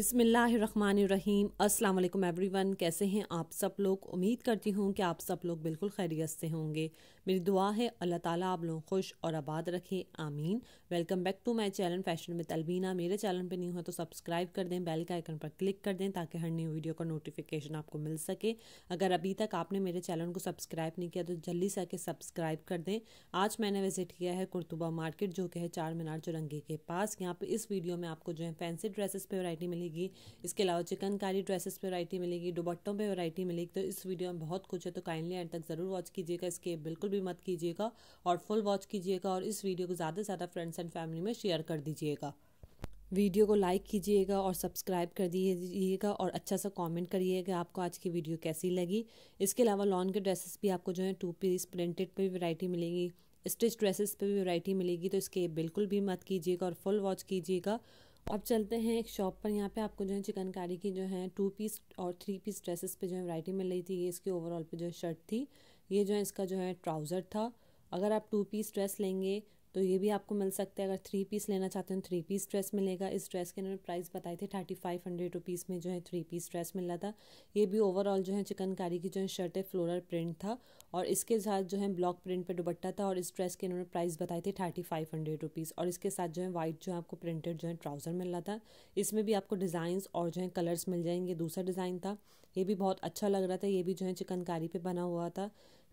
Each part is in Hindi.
बिसमीम अल्लाम एवरीवन कैसे हैं आप सब लोग उम्मीद करती हूँ कि आप सब लोग बिल्कुल खैरियत से होंगे मेरी दुआ है अल्लाह ताला आप लोग खुश और आबाद रखे आमीन welcome back to my channel fashion with Albina मेरे चैनल पे न्यू है तो सब्सक्राइब कर दें बेल के आइकन पर क्लिक कर दें ताकि हर न्यू वीडियो का नोटिफिकेशन आपको मिल सके अगर अभी तक आपने मेरे चैनल को सब्सक्राइब नहीं किया तो जल्दी से आके सब्सक्राइब कर दें आज मैंने विजिट किया है कुर्तुबा मार्केट जो कि है चार मीनार चुरंगी के पास यहाँ पर इस वीडियो में आपको जो है फैंसी ड्रेसेस पर वैरायटी मिलेगी इसके अलावा चिकनकारी ड्रेसेस पर वैरायटी मिलेगी दुबट्टों पर वैरायटी मिलेगी तो इस वीडियो में बहुत कुछ है तो काइंडली एंड तक ज़रूर वॉच कीजिएगा इसके बिल्कुल भी मत कीजिएगा और फुल वॉच कीजिएगा और इस वीडियो को ज़्यादा से ज़्यादा फ्रेंड्स एंड फैमिली में शेयर कर दीजिएगा वीडियो को लाइक कीजिएगा और सब्सक्राइब कर दीजिएगा और अच्छा सा कमेंट करिएगा आपको आज की वीडियो कैसी लगी इसके अलावा लॉन के ड्रेसेस भी आपको जो है टू पीस प्रिंटेड पे भी वैरायटी मिलेगी स्टिच ड्रेसेस पे भी वैरायटी मिलेगी तो इसके बिल्कुल भी मत कीजिएगा और फुल वॉच कीजिएगा अब चलते हैं एक शॉप पर यहाँ पर आपको जो है चिकनकारी की जो है टू पीस और थ्री पीस ड्रेसेस पर जो है वरायटी मिल रही थी ये इसकी ओवरऑल पर जो शर्ट थी ये जो है इसका जो है ट्राउज़र था अगर आप टू पीस ड्रेस लेंगे तो ये भी आपको मिल सकता है अगर थ्री पीस लेना चाहते हैं थ्री पीस ड्रेस मिलेगा इस ड्रेस के इन्होंने प्राइस बताए थे थर्टी फाइव हंड्रेड रुपीज़ में जो है थ्री पीस ड्रेस मिल रहा था ये भी ओवरऑल जो है चिकनकारी की जो है शर्ट है फ्लोरल प्रिंट था और इसके साथ जो है ब्लॉक प्रिंट पे दुबट्टा था और इस ड्रेस के इन्होंने प्राइस बताए थे थर्टी फाइव हंड्रेड रुपीज़ और इसके साथ जो है वाइट जो है आपको प्रिंटेड जो है ट्राउज़र मिल रहा था इसमें भी आपको डिज़ाइंस और जो है कलर्स मिल जाएंगे दूसरा डिज़ाइन था ये भी बहुत अच्छा लग रहा था ये भी जो है चिकनकारी पर बना हुआ था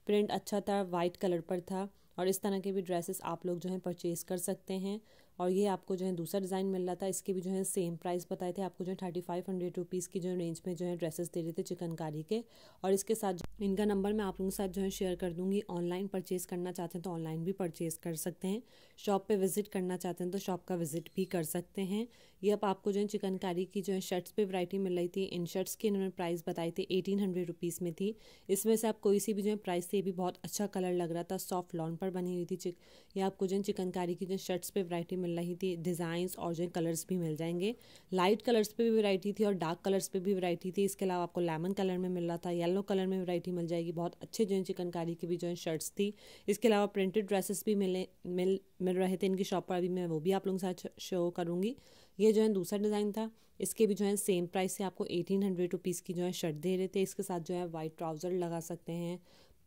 प्रिंट अच्छा था वाइट कलर पर था और इस तरह के भी ड्रेसेस आप लोग जो है परचेज़ कर सकते हैं और ये आपको जो है दूसरा डिज़ाइन मिल रहा था इसके भी जो है सेम प्राइस बताए थे आपको जो है थर्टी फाइव हंड्रेड रुपीज़ की जो है रेंज में जो है ड्रेसेस दे रहे थे चिकनकारी के और इसके साथ इनका नंबर मैं आप लोगों के साथ जो है शेयर कर दूंगी ऑनलाइन परचेज करना चाहते हैं तो ऑनलाइन भी परचेज कर सकते हैं शॉप पे विजिट करना चाहते हैं तो शॉप का विजिट भी कर सकते हैं ये अब आपको जो है चिकनकारी की जो है शर्ट्स पर वराइटी मिल रही थी इन शर्ट्स की इन्होंने प्राइस बताई थी एटीन हंड्रेड रुपीज़ में थी इसमें से आप कोई सी भी जो है प्राइस थी भी बहुत अच्छा कलर लग रहा था सॉफ्ट लॉन पर बनी हुई थी ये आपको जो है चिकनकारी की जो शर्ट्स पर वराइटी मिल रही थी डिज़ाइंस और जो कलर्स भी मिल जाएंगे लाइट कलर्स पे भी वैरायटी थी और डार्क कलर्स पे भी वैरायटी थी इसके अलावा आपको लेमन कलर में मिल रहा था येलो कलर में वैरायटी मिल जाएगी बहुत अच्छे जो है चिकनकारी की भी जो है शर्ट्स थी इसके अलावा प्रिंटेड ड्रेसेस भी मिले मिल मिल रहे थे इनकी शॉप पर अभी मैं वो भी आप लोगों के साथ शो करूँगी ये जो है दूसरा डिज़ाइन था इसके भी जो है सेम प्राइस से आपको एटीन हंड्रेड रुपीज़ की जो है शर्ट दे रहे थे इसके साथ जो है वाइट ट्राउज़र लगा सकते हैं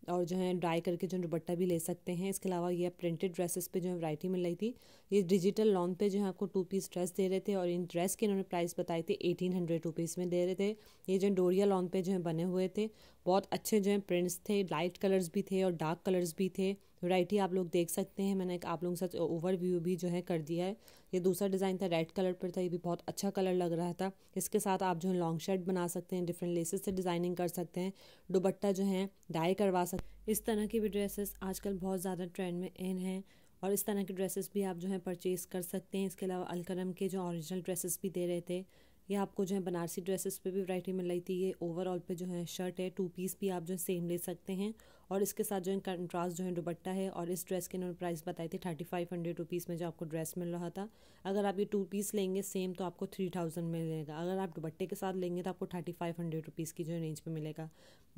और जो है डाई करके जो दुपट्टा भी ले सकते हैं इसके अलावा ये प्रिंटेड ड्रेसेस पे जो है वैरायटी मिल रही थी ये डिजिटल लॉन्ग पे जो है आपको टू पीस ड्रेस दे रहे थे और इन ड्रेस के इन्होंने प्राइस बताए थे एटीन हंड्रेड रुपीज़ में दे रहे थे ये जो डोरिया लॉन्ग पे जो है बने हुए थे बहुत अच्छे जो है प्रिंट्स थे लाइट कलर्स भी थे और डार्क कलर्स भी थे वैरायटी आप लोग देख सकते हैं मैंने आप लोगों के साथ ओवरव्यू भी जो है कर दिया है ये दूसरा डिज़ाइन था रेड कलर पर था ये भी बहुत अच्छा कलर लग रहा था इसके साथ आप जो है लॉन्ग शर्ट बना सकते हैं डिफरेंट लेसेस से डिज़ाइनिंग कर सकते हैं दुबट्टा जो है डाई करवा सकते इस तरह की भी ड्रेसेस आजकल बहुत ज़्यादा ट्रेंड में इन हैं और इस तरह के ड्रेसेस भी आप जो है परचेज़ कर सकते हैं इसके अलावा अलकरम के जो ऑरिजिनल ड्रेसेस भी दे रहे थे ये आपको जो है बनारसी ड्रेसेस पे भी वैरायटी मिल रही थी ये ओवरऑल पे जो है शर्ट है टू पीस भी आप जो है सेम ले सकते हैं और इसके साथ जो है कंट्रास्ट जो है दुपट्टा है और इस ड्रेस के इन्होंने प्राइस बताई थी थर्टी फाइव हंड्रेड रुपीज़ में जो आपको ड्रेस मिल रहा था अगर आप ये टू पीस लेंगे सेम तो आपको थ्री थाउजेंड मिलेगा अगर आप दुपट्टे के साथ लेंगे तो आपको थर्टी फाइव हंड्रेड रुपीज़ की जो है रेंज पर मिलेगा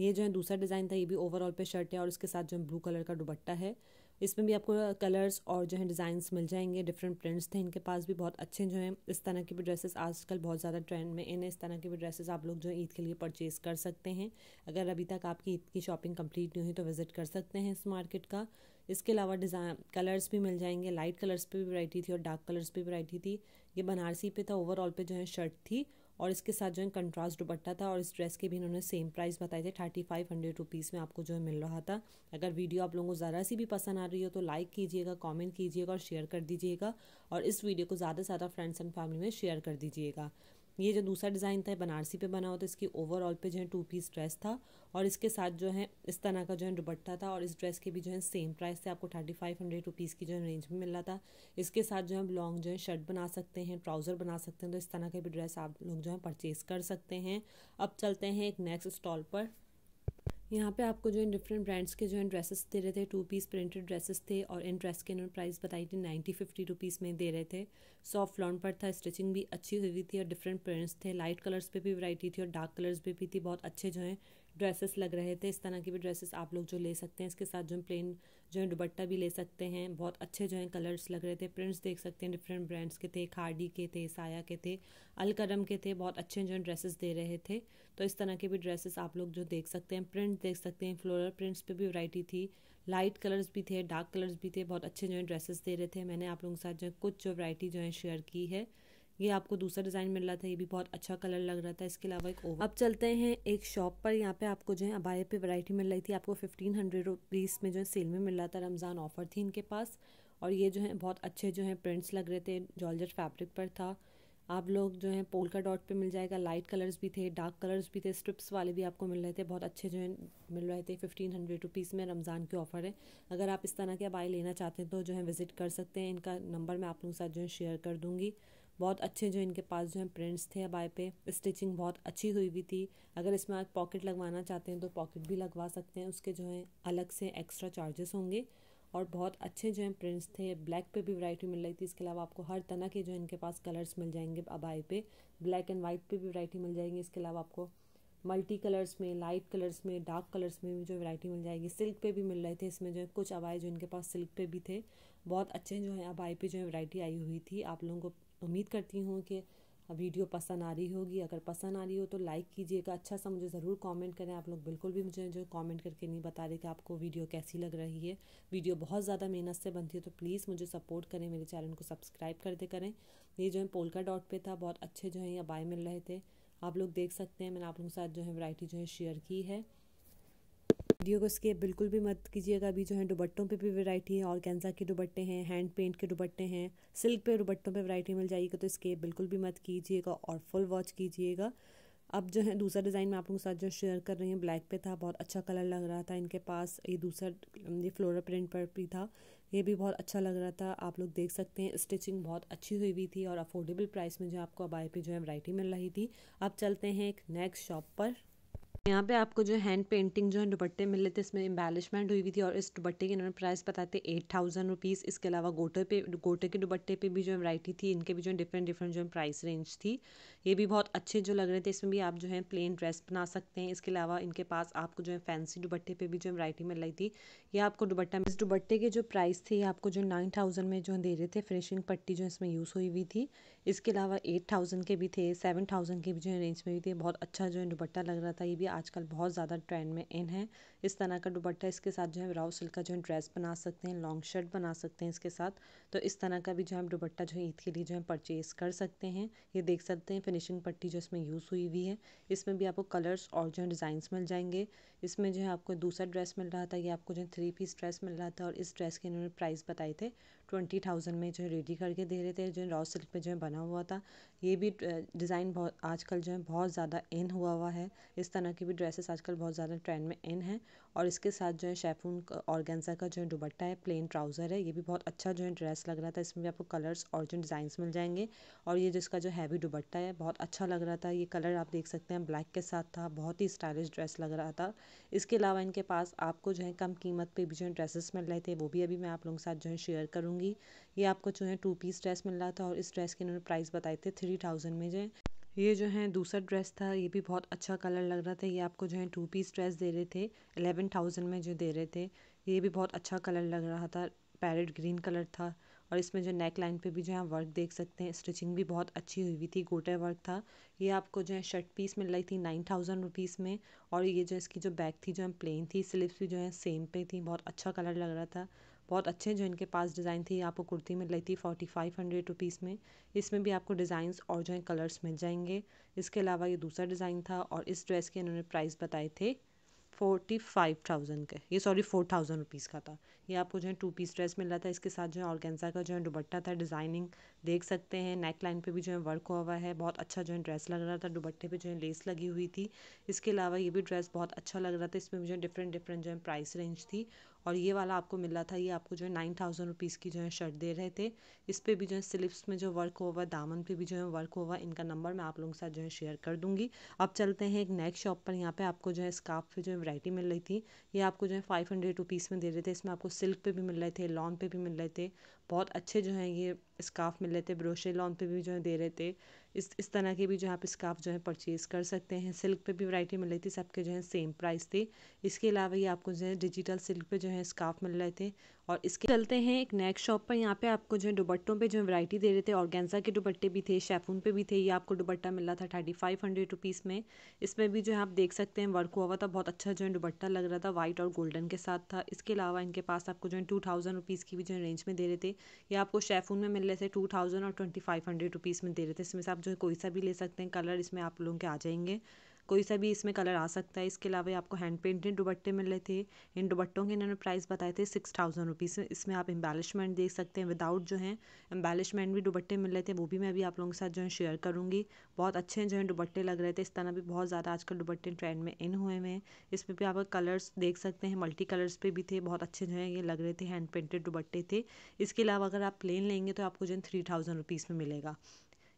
ये जो है दूसरा डिज़ाइन था ये भी ओवरऑल पे शर्ट है और इसके साथ जो है ब्लू कलर का दुपट्टा है इसमें भी आपको कलर्स और जो है डिज़ाइंस मिल जाएंगे डिफरेंट प्रिंट्स थे इनके पास भी बहुत अच्छे जो हैं इस तरह के भी ड्रेसेस आजकल बहुत ज़्यादा ट्रेंड में इन इस तरह के भी ड्रेसेस आप लोग जो है ईद के लिए परचेज़ कर सकते हैं अगर अभी तक आपकी ईद की शॉपिंग कम्प्लीट नहीं हुई तो विज़िट कर सकते हैं इस मार्केट का इसके अलावा डिज़ाइन कलर्स भी मिल जाएंगे लाइट कलर्स पर भी वरायटी थी और डार्क कलर्स पर भी थी ये बनारसी पे था ओवरऑल पे जो है शर्ट थी और इसके साथ जो है कंट्रास्ट दुपट्टा था और इस ड्रेस के भी इन्होंने सेम प्राइस बताए थे थर्टी फाइव हंड्रेड रुपीज़ में आपको जो है मिल रहा था अगर वीडियो आप लोगों को ज़रा सी भी पसंद आ रही हो तो लाइक कीजिएगा कॉमेंट कीजिएगा और शेयर कर दीजिएगा और इस वीडियो को ज़्यादा से ज़्यादा फ्रेंड्स एंड फैमिली में शेयर कर दीजिएगा ये जो दूसरा डिज़ाइन था बनारसी पे बना हुआ था इसकी ओवरऑल पे जो है टू पीस ड्रेस था और इसके साथ जो है इस तरह का जो है दुबट्टा था और इस ड्रेस के भी जो है सेम प्राइस से आपको थर्टी फाइव हंड्रेड रुपीज़ की जो है रेंज में मिल रहा था इसके साथ जो है लॉन्ग जो है शर्ट बना सकते हैं ट्राउज़र बना सकते हैं तो इस तरह के भी ड्रेस आप लोग जो है परचेज़ कर सकते हैं अब चलते हैं एक नेक्स्ट स्टॉल पर यहाँ पे आपको जो इन डिफरेंट ब्रांड्स के जो इन ड्रेसेस दे रहे थे टू पीस प्रिंटेड ड्रेसेस थे और इन ड्रेस के इन्होंने प्राइस बताई थी नाइन्टी फिफ्टी रुपीज़ में दे रहे थे सॉफ्ट लॉन्ड पर था स्टिचिंग भी अच्छी हुई थी और डिफरेंट प्रिंट्स थे लाइट कलर्स पे भी वैरायटी थी और डार्क कलर्स पे भी थी बहुत अच्छे जो हैं ड्रेसेस लग रहे थे इस तरह की भी ड्रेसेस आप लोग जो ले सकते हैं इसके साथ जो प्लेन जो है दुबट्टा भी ले सकते हैं बहुत अच्छे जो है कलर्स लग रहे थे प्रिंट्स देख सकते हैं डिफरेंट ब्रांड्स के थे खाडी के थे साया के थे अलकरम के थे बहुत अच्छे जो है ड्रेसेस दे रहे थे तो इस तरह के भी ड्रेसेस आप लोग जो देख सकते हैं प्रिंट देख सकते हैं फ्लोरल प्रिंट्स पर भी वैरायटी थी लाइट कलर्स भी थे डार्क कलर्स भी थे बहुत अच्छे जो है ड्रेसेस दे रहे थे मैंने आप लोगों के साथ जो है कुछ जो वरायटी जो है शेयर की है ये आपको दूसरा डिज़ाइन मिल रहा था ये भी बहुत अच्छा कलर लग रहा था इसके अलावा एक ओवर अब चलते हैं एक शॉप पर यहाँ पे आपको जो है अबाया पे वैरायटी मिल रही थी आपको फिफ्टीन हंड्रेड रुपीज़ में जो है सेल में मिल रहा था रमज़ान ऑफर थी इनके पास और ये जो है बहुत अच्छे जो है प्रिंट्स लग रहे थे जॉर्जट फैब्रिक पर था आप लोग जो है पोलका डॉट पर मिल जाएगा लाइट कलर्स भी थे डार्क कलर्स भी थे स्ट्रिप्स वाले भी आपको मिल रहे थे बहुत अच्छे जो है मिल रहे थे फिफ्टीन हंड्रेड रुपीज़ में रमज़ान की ऑफ़र है अगर आप इस तरह के अबाई लेना चाहते हैं तो जो है विज़िट कर सकते हैं इनका नंबर मैं आप लोगों के साथ जो है शेयर कर दूँगी बहुत अच्छे जो इनके पास जो है प्रिंट्स थे बाय पे स्टिचिंग बहुत अच्छी हुई हुई थी अगर इसमें आप पॉकेट लगवाना चाहते हैं तो पॉकेट भी लगवा सकते हैं उसके जो है अलग से एक्स्ट्रा चार्जेस होंगे और बहुत अच्छे जो हैं प्रिंट्स थे ब्लैक पे भी वैरायटी मिल रही थी इसके अलावा आपको हर तरह के जो इनके पास कलर्स मिल जाएंगे अबाई पे ब्लैक एंड वाइट पे भी वैरायटी मिल जाएगी इसके अलावा आपको मल्टी कलर्स में लाइट कलर्स में डार्क कलर्स में भी जो वैरायटी मिल जाएगी सिल्क पे भी मिल रहे थे इसमें जो है कुछ अबाई जो इनके पास सिल्क पे भी थे बहुत अच्छे जो है अबाई पे जो है वैरायटी आई हुई थी आप लोगों को उम्मीद करती हूँ कि वीडियो पसंद आ रही होगी अगर पसंद आ रही हो तो लाइक कीजिएगा अच्छा सा मुझे ज़रूर कमेंट करें आप लोग बिल्कुल भी मुझे जो कमेंट करके नहीं बता रहे कि आपको वीडियो कैसी लग रही है वीडियो बहुत ज़्यादा मेहनत से बनती है तो प्लीज़ मुझे सपोर्ट करें मेरे चैनल को सब्सक्राइब कर दे करें ये जो है पोलका डॉट पर था बहुत अच्छे जो है ये बाय मिल रहे थे आप लोग देख सकते हैं मैंने आप लोगों के साथ जो है वैरायटी जो है शेयर की है वीडियो को इसके बिल्कुल भी मत कीजिएगा अभी जो है दुबट्टों पे भी वैरायटी है और कैंसा के दुबट्टे हैं हैंड पेंट के दुबट्टे हैं सिल्क पे दुबट्टों पे वैरायटी मिल जाएगी तो स्केप बिल्कुल भी मत कीजिएगा और फुल वॉच कीजिएगा अब जो है दूसरा डिज़ाइन मैं आप लोगों के साथ जो शेयर कर रही हूँ ब्लैक पे था बहुत अच्छा कलर लग रहा था इनके पास ये दूसरा ये फ्लोरल प्रिंट पर भी था ये भी बहुत अच्छा लग रहा था आप लोग देख सकते हैं स्टिचिंग बहुत अच्छी हुई हुई थी और अफोर्डेबल प्राइस में जो आपको अबाई पे जो है वैरायटी मिल रही थी अब चलते हैं एक नेक्स्ट शॉप पर यहाँ पे आपको जो हैंड पेंटिंग जो है दुपट्टे मिल रहे थे इसमें एम्बेलिशमेंट हुई हुई थी और इस दुपट्टे के इन्होंने प्राइस बताते एट थाउजेंड रुपीज़ इसके अलावा गोटे पे गोटे के दुपट्टे पे भी जो है वैरायटी थी इनके भी जो है डिफरेंट डिफरेंट जो है प्राइस रेंज थी ये भी बहुत अच्छे जो लग रहे थे इसमें भी आप जो है प्लेन ड्रेस बना सकते हैं इसके अलावा इनके पास आपको जो है फैंसी दुपट्टे पर भी जो है वरायटी मिल रही थी ये आपको दुपट्टा इस दुपट्टे के जो प्राइस थे ये आपको जो नाइन थाउजेंड में जो दे रहे थे फिनिशिंग पट्टी जो इसमें यूज़ हुई हुई थी इसके अलावा एट थाउजेंड के भी थे सेवन थाउजेंड के भी जो है रेंज में भी थे बहुत अच्छा जो है दुपट्टा लग रहा था ये भी आजकल बहुत ज़्यादा ट्रेंड में इन है इस तरह का दुपट्टा इसके साथ जो है राउ सिल्क का जो है ड्रेस बना सकते हैं लॉन्ग शर्ट बना सकते हैं इसके साथ तो इस तरह का भी जो हम दुपट्टा जो है ईद के लिए जो है परचेज़ कर सकते हैं ये देख सकते हैं फिनिशिंग पट्टी जो इसमें यूज़ हुई हुई है इसमें भी आपको कलर्स और जो है डिज़ाइंस मिल जाएंगे इसमें जो है आपको दूसरा ड्रेस मिल रहा था ये आपको जो है थ्री पीस ड्रेस मिल रहा था और इस ड्रेस के इन्होंने प्राइस बताए थे ट्वेंटी थाउजेंड में जो है रेडी करके दे रहे थे जो रॉ सिल्क पे जो है बना हुआ था ये भी डिज़ाइन बहुत आजकल जो है बहुत ज़्यादा इन हुआ हुआ है इस तरह की भी ड्रेसेस आजकल बहुत ज़्यादा ट्रेंड में इन है और इसके साथ जो है शेफून ऑर्गेन्जा का जो दुबट्टा है प्लेन ट्राउजर है ये भी बहुत अच्छा जो है ड्रेस लग रहा था इसमें भी आपको कलर्स और जो डिज़ाइन मिल जाएंगे और ये जिसका जो हैवी दुबट्टा है बहुत अच्छा लग रहा था ये कलर आप देख सकते हैं ब्लैक के साथ था बहुत ही स्टाइलिश ड्रेस लग रहा था इसके अलावा इनके पास आपको जो है कम कीमत पे भी जो है ड्रेसेस मिल रहे थे वो भी अभी मैं आप लोगों के साथ जो है शेयर करूँगी ये आपको जो है टू पीस ड्रेस मिल रहा था और इस ड्रेस के इन्होंने प्राइस बताए थे थ्री थाउजेंड में जो है ये जो है दूसरा ड्रेस था ये भी बहुत अच्छा कलर लग रहा था ये आपको जो है टू पीस ड्रेस दे रहे थे इलेवन थाउजेंड में जो दे रहे थे ये भी बहुत अच्छा कलर लग रहा था पैरेट ग्रीन कलर था। और इसमें जो नेक लाइन पे भी जो है वर्क देख सकते हैं स्टिचिंग भी बहुत अच्छी हुई हुई थी गोटे वर्क था ये आपको जो है शर्ट पीस मिल रही थी नाइन थाउजेंड रुपीज़ में और ये जो इसकी जो बैक थी जो है प्लेन थी स्लिप्स भी जो है सेम पे थी बहुत अच्छा कलर लग रहा था बहुत अच्छे जो इनके पास डिज़ाइन थी आपको कुर्ती मिल रही थी फोर्टी फाइव हंड्रेड रुपीज़ में इसमें भी आपको डिज़ाइंस और जो है कलर्स मिल जाएंगे इसके अलावा ये दूसरा डिज़ाइन था और इस ड्रेस के इन्होंने प्राइस बताए थे फोर्टी फाइव थाउजेंड का ये सॉरी फोर थाउजेंड रुपीज़ का था ये आपको जो है टू पीस ड्रेस मिल रहा था इसके साथ जो है ऑर्गेंजा का जो है दुबट्टा था डिज़ाइनिंग देख सकते हैं नेक लाइन पे भी जो है वर्क हुआ हुआ है बहुत अच्छा जो है ड्रेस लग रहा था दुबट्टे पे जो है लेस लगी हुई थी इसके अलावा ये भी ड्रेस बहुत अच्छा लग रहा था इसमें जो है डिफरेंट डिफरेंट जो है प्राइस रेंज थी और ये वाला आपको मिल रहा था ये आपको जो है नाइन थाउजेंड रुपीज़ की जो है शर्ट दे रहे थे इस पर भी जो है स्लिप्स में जो वर्क हुआ दामन पे भी जो है वर्क होगा इनका नंबर मैं आप लोगों के साथ जो है शेयर कर दूँगी अब चलते हैं एक नेक शॉप पर यहाँ पर आपको जो है स्काफ पे जो है वरायटी मिल रही थी ये आपको जो है फाइव हंड्रेड रुपीज़ में दे रहे थे इसमें आपको सिल्क पर भी मिल रहे थे लॉन पे भी मिल रहे थे बहुत अच्छे जो हैं ये स्काफ़ मिल रहे थे ब्रोशे लॉन पे भी जो है दे रहे थे इस इस तरह के भी जो है आप स्काफ़ जो है परचेज़ कर सकते हैं सिल्क पे भी वैरायटी मिल रही थी सबके जो है सेम प्राइस थे इसके अलावा ये आपको जो है डिजिटल सिल्क पे जो है स्काफ़ मिल रहे थे और इसके चलते हैं एक नेक शॉप पर यहाँ पे आपको जो है दुबट्टों पे जो वैरायटी दे रहे थे ऑर्गेंजा के दुबट्टे भी थे शेफून पे भी थे ये आपको दुबट्टा मिला था थर्टी फाइव हंड्रेड रुपीज़ में इसमें भी जो है आप देख सकते हैं वर्क हुआ था बहुत अच्छा जो है दुबट्टा लग रहा था वाइट और गोल्डन के साथ था इसके अलावा इनके पास आपको जो है टू थाउजेंड रुपीज़ की भी जो है रेंज में दे रहे थे ये आपको शेफून में मिल रहे थे टू थाउजेंड और ट्वेंटी फाइव हंड्रेड रुपीज़ में दे रहे थे इसमें से आप जो है कोई सा भी ले सकते हैं कलर इसमें आप लोगों के आ जाएंगे कोई सा भी इसमें कलर आ सकता है इसके अलावा आपको हैंड पेंटेड दुबट्टे मिल रहे थे इन दुबट्टों के इन्होंने प्राइस बताए थे सिक्स थाउजेंड रुपीज़ इसमें आप एम्बेलिशमेंट देख सकते हैं विदाउट जो है एम्बेलिशमेंट भी दुबट्टे मिल रहे थे वो भी मैं अभी आप लोगों के साथ जो है शेयर करूँगी बहुत अच्छे जो है दुबट्टे लग रहे थे इस तरह भी बहुत ज़्यादा आजकल दुबट्टे ट्रेंड में इन हुए हुए हैं इसमें भी आप कलर्स देख सकते हैं मल्टी कलर्स पर भी थे बहुत अच्छे जो है ये लग रहे थे हैंड पेंटेड दुबट्टे थे इसके अलावा अगर आप प्लेन लेंगे तो आपको जो है थ्री थाउजेंड रुपीज़ में मिलेगा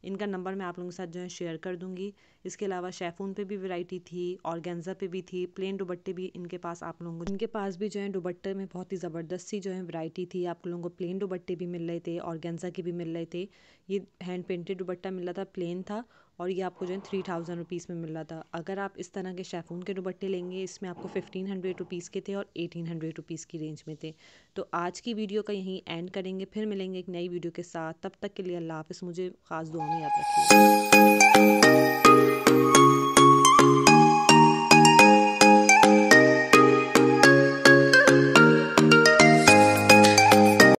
इनका नंबर मैं आप लोगों के साथ जो है शेयर कर दूंगी इसके अलावा शेफून पे भी वैरायटी थी गेंजा पे भी थी प्लेन दुबट्टे भी इनके पास आप लोगों को इनके पास भी जो है दुबट्टे में बहुत ही ज़बरदस्त सी जो है वैरायटी थी आप लोगों को प्लेन दुबट्टे भी मिल रहे थे गेंजा के भी मिल रहे थे ये हैंड पेंटेड दुबट्टा मिल रहा था प्लेन था और ये आपको जो है थ्री थाउजेंड रुपीज़ में मिल रहा था अगर आप इस तरह के शेफून के दुपट्टे लेंगे इसमें आपको फिफ्टीन हंड्रेड रुपीज़ के थे और एटीन हंड्रेड रुपीज़ की रेंज में थे तो आज की वीडियो का यहीं एंड करेंगे फिर मिलेंगे एक नई वीडियो के साथ तब तक के लिए अल्लाह हाफ़ मुझे ख़ास दुआ में याद रखिए